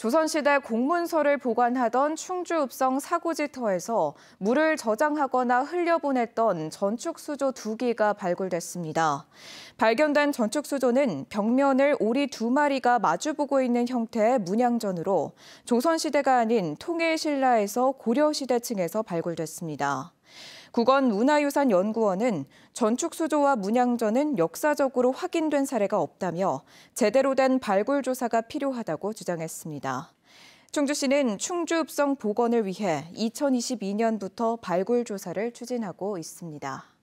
조선시대 공문서를 보관하던 충주읍성 사고지터에서 물을 저장하거나 흘려보냈던 전축수조 두기가 발굴됐습니다. 발견된 전축수조는 벽면을 오리 두 마리가 마주보고 있는 형태의 문양전으로 조선시대가 아닌 통일신라에서 고려시대층에서 발굴됐습니다. 국원문화유산연구원은 전축수조와 문양전은 역사적으로 확인된 사례가 없다며 제대로 된 발굴 조사가 필요하다고 주장했습니다. 충주시는 충주읍성 복원을 위해 2022년부터 발굴 조사를 추진하고 있습니다.